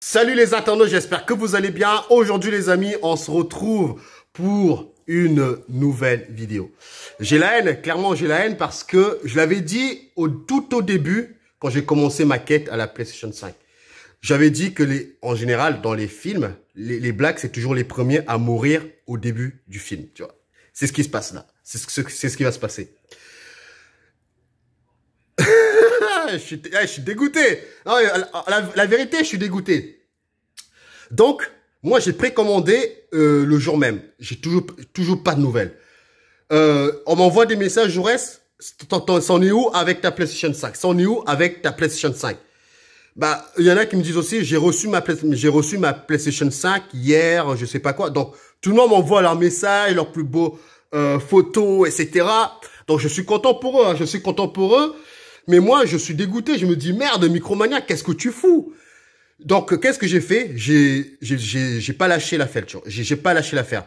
Salut les internautes, j'espère que vous allez bien. Aujourd'hui les amis, on se retrouve pour une nouvelle vidéo. J'ai la haine, clairement j'ai la haine parce que je l'avais dit au, tout au début quand j'ai commencé ma quête à la PlayStation 5. J'avais dit que les, en général dans les films, les, blacks c'est toujours les premiers à mourir au début du film, tu vois. C'est ce qui se passe là. C'est ce qui va se passer. Ah, ah, je suis, dégoûté. Ah, la, vérité, je suis dégoûté. Donc, moi, j'ai précommandé euh, le jour même. J'ai toujours, toujours pas de nouvelles. Euh, on m'envoie des messages, Jaurès, S'en est où avec ta PlayStation 5 S'en est où avec ta PlayStation 5 bah, il y en a qui me disent aussi, j'ai reçu ma j'ai reçu ma PlayStation 5 hier, je sais pas quoi. Donc, tout le monde m'envoie leurs messages, leurs plus beaux euh, photos, etc. Donc, je suis content pour eux. Hein. je suis content pour eux. Mais moi, je suis dégoûté. Je me dis, merde, Micromania, qu'est-ce que tu fous Donc, qu'est-ce que j'ai fait J'ai j'ai pas lâché l'affaire. J'ai pas lâché l'affaire.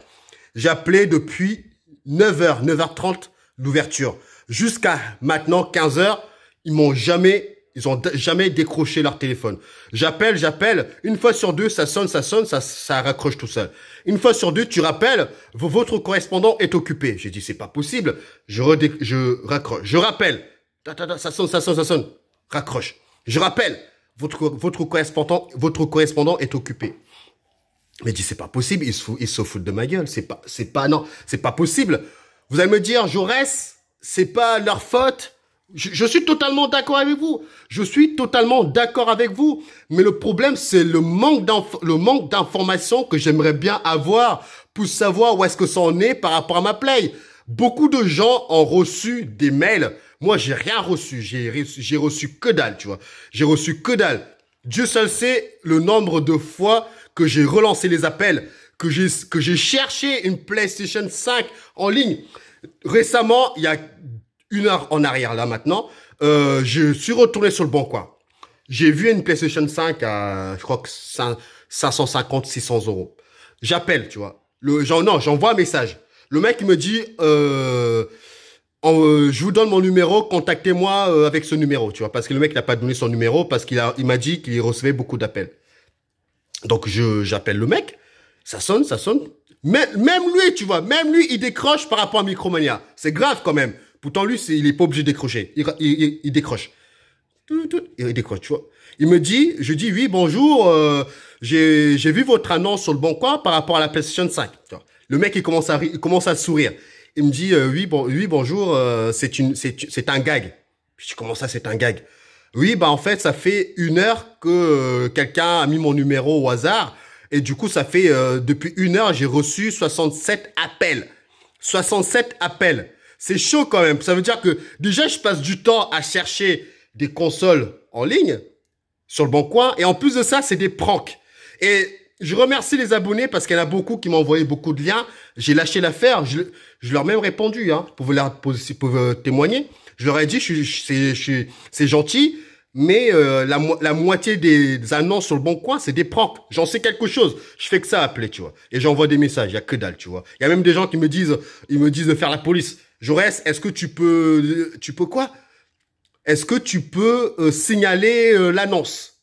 J'ai appelé depuis 9h, 9h30 l'ouverture. Jusqu'à maintenant, 15h, ils m'ont jamais... Ils ont jamais décroché leur téléphone. J'appelle, j'appelle. Une fois sur deux, ça sonne, ça sonne, ça, ça raccroche tout seul. Une fois sur deux, tu rappelles, votre correspondant est occupé. J'ai dit, c'est pas possible. Je, je raccroche. Je rappelle ça sonne, ça sonne, ça sonne. Raccroche. Je rappelle, votre, votre, correspondant, votre correspondant est occupé. Mais dit, c'est pas possible, il se, fout, il se fout de ma gueule. C'est pas, c'est pas, non, c'est pas possible. Vous allez me dire, Jaurès, c'est pas leur faute. Je, suis totalement d'accord avec vous. Je suis totalement d'accord avec vous. Mais le problème, c'est le manque le manque d'informations que j'aimerais bien avoir pour savoir où est-ce que ça en est par rapport à ma play. Beaucoup de gens ont reçu des mails moi, j'ai rien reçu. J'ai reçu, reçu que dalle, tu vois. J'ai reçu que dalle. Dieu seul sait le nombre de fois que j'ai relancé les appels, que j'ai, que j'ai cherché une PlayStation 5 en ligne. Récemment, il y a une heure en arrière, là, maintenant, euh, je suis retourné sur le banc, quoi. J'ai vu une PlayStation 5 à, je crois 550, 600 euros. J'appelle, tu vois. Le, genre, non, j'envoie un message. Le mec, il me dit, euh, euh, je vous donne mon numéro, contactez-moi euh, avec ce numéro, tu vois, parce que le mec n'a pas donné son numéro parce qu'il a, il m'a dit qu'il recevait beaucoup d'appels. Donc j'appelle le mec, ça sonne, ça sonne. Même, lui, tu vois, même lui, il décroche par rapport à Micromania. C'est grave quand même. Pourtant lui, il est pas obligé de décrocher. Il, décroche. Il décroche, tu vois. Il me dit, je dis oui, bonjour, euh, j'ai, vu votre annonce sur le bon coin par rapport à la PlayStation 5. Le mec, il commence à, il commence à sourire. Il me dit, euh, oui, bon, oui, bonjour, euh, c'est une, c'est un gag. Je dis, comment ça, c'est un gag Oui, bah en fait, ça fait une heure que euh, quelqu'un a mis mon numéro au hasard. Et du coup, ça fait depuis une heure, j'ai reçu 67 appels. 67 appels. C'est chaud quand même. Ça veut dire que déjà, je passe du temps à chercher des consoles en ligne sur le bon coin. Et en plus de ça, c'est des pranks. Et je remercie les abonnés parce qu'il y en a beaucoup qui m'ont envoyé beaucoup de liens. J'ai lâché l'affaire. Je, leur ai même répondu, hein, pour vous, la, pour, euh, témoigner. Je leur ai dit, c'est gentil, mais euh, la, moitié des annonces sur le bon coin, c'est des propres J'en sais quelque chose. Je fais que ça appeler, tu vois. Et j'envoie des messages. Il y a que dalle, tu vois. Il y a même des gens qui me disent, ils me disent de faire la police. Jaurès, est-ce que tu peux, tu peux quoi Est-ce que tu peux euh, signaler l'annonce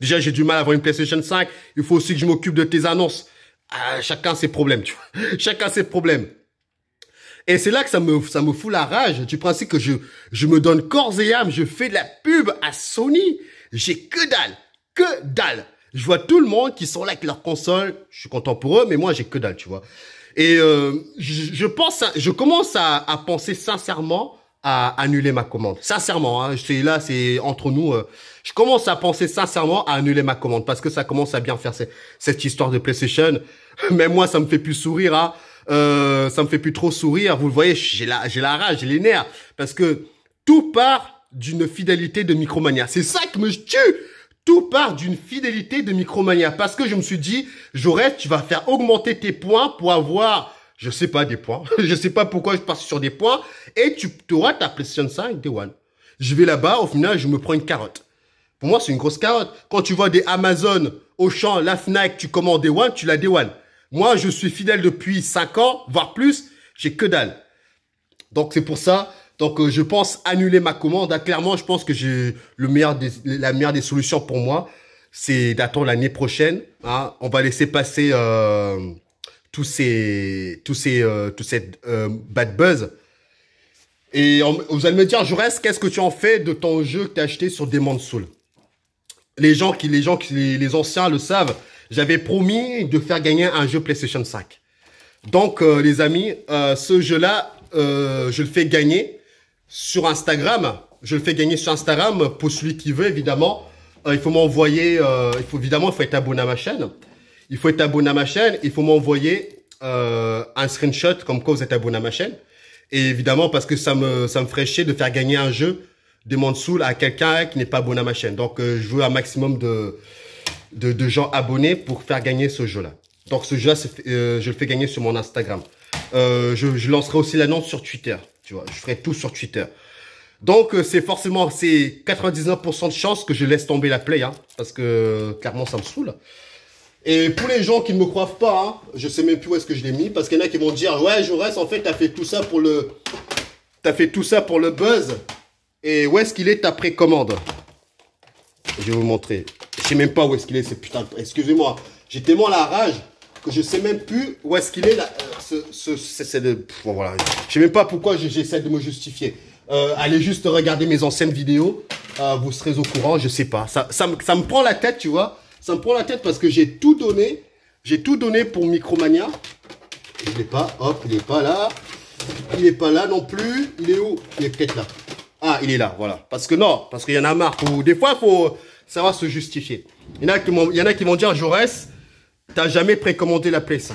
Déjà, j'ai du mal à avoir une PlayStation 5. Il faut aussi que je m'occupe de tes annonces. Ah, chacun ses problèmes, tu vois. Chacun ses problèmes. Et c'est là que ça me, ça me fout la rage du principe que je, je me donne corps et âme, je fais de la pub à Sony. J'ai que dalle, que dalle. Je vois tout le monde qui sont là avec leur console. Je suis content pour eux, mais moi, j'ai que dalle, tu vois. Et euh, je, je, pense, je commence à, à penser sincèrement à annuler ma commande. Sincèrement, hein, c'est là, c'est entre nous. Euh, je commence à penser sincèrement à annuler ma commande parce que ça commence à bien faire cette histoire de PlayStation. Mais moi, ça me fait plus sourire. Hein. Euh, ça me fait plus trop sourire. Vous le voyez, j'ai la, j'ai la rage, j'ai les nerfs parce que tout part d'une fidélité de Micromania. C'est ça qui me tue. Tout part d'une fidélité de Micromania parce que je me suis dit, Jaurès, tu vas faire augmenter tes points pour avoir je sais pas des points. je sais pas pourquoi je passe sur des points. Et tu auras ta PlayStation 5 Day One. Je vais là-bas, au final, je me prends une carotte. Pour moi, c'est une grosse carotte. Quand tu vois des Amazon, Auchan, la Fnac, tu commandes des One, tu la Day Moi, je suis fidèle depuis 5 ans, voire plus. J'ai que dalle. Donc, c'est pour ça. Donc, euh, je pense annuler ma commande. Ah, clairement, je pense que j'ai le meilleur la meilleure des solutions pour moi, c'est d'attendre l'année prochaine. Ah, on va laisser passer... Euh tous ces, tous ces, euh, tous ces euh, bad buzz. Et vous allez me dire, Jaurès, qu'est-ce que tu en fais de ton jeu que tu as acheté sur Demon's Soul Les gens qui, les gens qui, les, anciens le savent, j'avais promis de faire gagner un jeu PlayStation 5. Donc, euh, les amis, ce jeu-là, je le fais gagner sur Instagram. Je le fais gagner sur Instagram pour celui qui veut, évidemment. il faut m'envoyer, il faut évidemment, il faut être abonné à ma chaîne il faut être abonné à ma chaîne, il faut m'envoyer euh, un screenshot comme quoi vous êtes abonné à ma chaîne. Et évidemment, parce que ça me, ça me ferait chier de faire gagner un jeu de Mansoul à quelqu'un qui n'est pas abonné à ma chaîne. Donc, euh, je veux un maximum de, de, gens abonnés pour faire gagner ce jeu-là. Donc, ce jeu-là, euh, je le fais gagner sur mon Instagram. Je, lancerai aussi l'annonce sur Twitter. Tu vois, je ferai tout sur Twitter. Donc, c'est forcément, c'est 99% de chance que je laisse tomber la play, hein, parce que clairement, ça me saoule. Et pour les gens qui ne me croient pas, je hein, je sais même plus où est-ce que je l'ai mis, parce qu'il y en a qui vont dire ouais Jaurès, en fait, t'as fait tout ça pour le, t'as fait tout ça pour le buzz. Et où est-ce qu'il est ta précommande Je vais vous montrer. Je sais même pas où est-ce qu'il est. C'est putain. Excusez-moi. J'ai tellement la rage que je sais même plus où est-ce qu'il est. Là, euh, ce, ce c'est de. voilà. Je sais même pas pourquoi j'essaie de me justifier. Euh, allez juste regarder mes anciennes vidéos. Euh, vous serez au courant. Je sais pas. ça, ça, me, ça me prend la tête, tu vois. Ça me prend la tête parce que j'ai tout donné. J'ai tout donné pour Micromania. Il est pas. Hop, il n'est pas là. Il n'est pas là non plus. Il est où Il est peut-être là. Ah, il est là, voilà. Parce que non, parce qu'il y en a marre. Ou des fois, il faut savoir se justifier. Il y en a qui, vont dire, ah, Jaurès, t'as jamais précommandé la Play 5.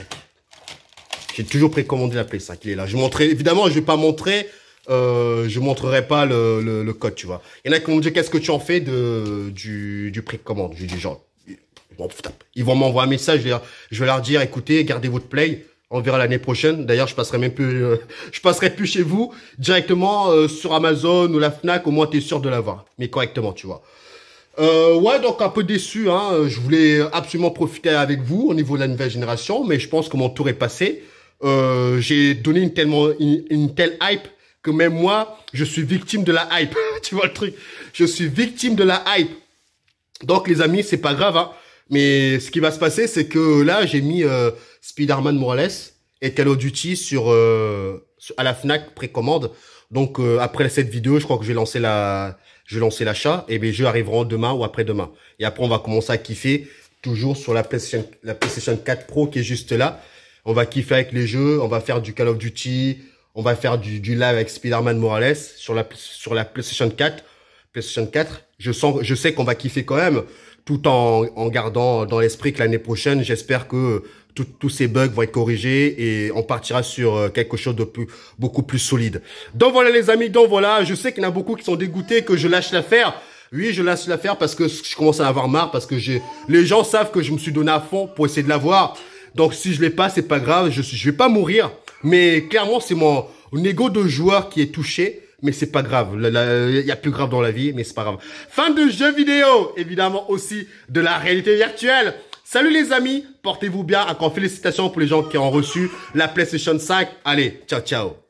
J'ai toujours précommandé la Play 5. Il est là. Je montrerai, évidemment, je vais pas montrer, euh, je montrerai pas le, code, tu vois. Il y en a qui vont me dire, qu'est-ce que tu en fais de, du, du précommande? Je dis, genre, ils vont m'envoyer un message, je vais, leur, dire, écoutez, gardez votre play, on verra l'année prochaine. D'ailleurs, je passerai même plus, euh, je passerai plus chez vous directement euh, sur Amazon ou la Fnac. Au moins, t'es sûr de l'avoir, mais correctement, tu vois. Euh, ouais, donc un peu déçu. Hein. Je voulais absolument profiter avec vous au niveau de la nouvelle génération, mais je pense que mon tour est passé. J'ai donné une tellement telle hype que même moi, je suis victime de la hype. tu vois le truc Je suis victime de la hype. Donc les amis, c'est pas grave. Hein. Mais ce qui va se passer, c'est que là, j'ai mis euh, Spider-Man Morales et Call of Duty sur, euh, à la Fnac précommande. Donc euh, après cette vidéo, je crois que je vais lancer la, je vais lancer l'achat et mes jeux arriveront demain ou après-demain. Et après, on va commencer à kiffer toujours sur la PlayStation, la PlayStation 4 Pro qui est juste là. On va kiffer avec les jeux, on va faire du Call of Duty, on va faire du, live avec Spider-Man Morales sur la sur la PlayStation 4. PlayStation 4, je sens, je sais qu'on va kiffer quand même tout en, gardant dans l'esprit que l'année prochaine, j'espère que tous ces bugs vont être corrigés et on partira sur euh, quelque chose de plus, beaucoup plus solide. Donc voilà les amis, donc voilà, je sais qu'il y en a beaucoup qui sont dégoûtés que je lâche l'affaire. Oui, je lâche l'affaire parce que je commence à avoir marre, parce que j'ai, les gens savent que je me suis donné à fond pour essayer de l'avoir. Donc si je l'ai pas, c'est pas grave, je, je vais pas mourir. Mais clairement, c'est mon, mon ego de joueur qui est touché mais c'est pas grave. Il y a plus grave dans la vie, mais c'est pas grave. Fin de jeu vidéo, évidemment aussi de la réalité virtuelle. Salut les amis, portez-vous bien. Encore félicitations pour les gens qui ont reçu la PlayStation 5. Allez, ciao ciao.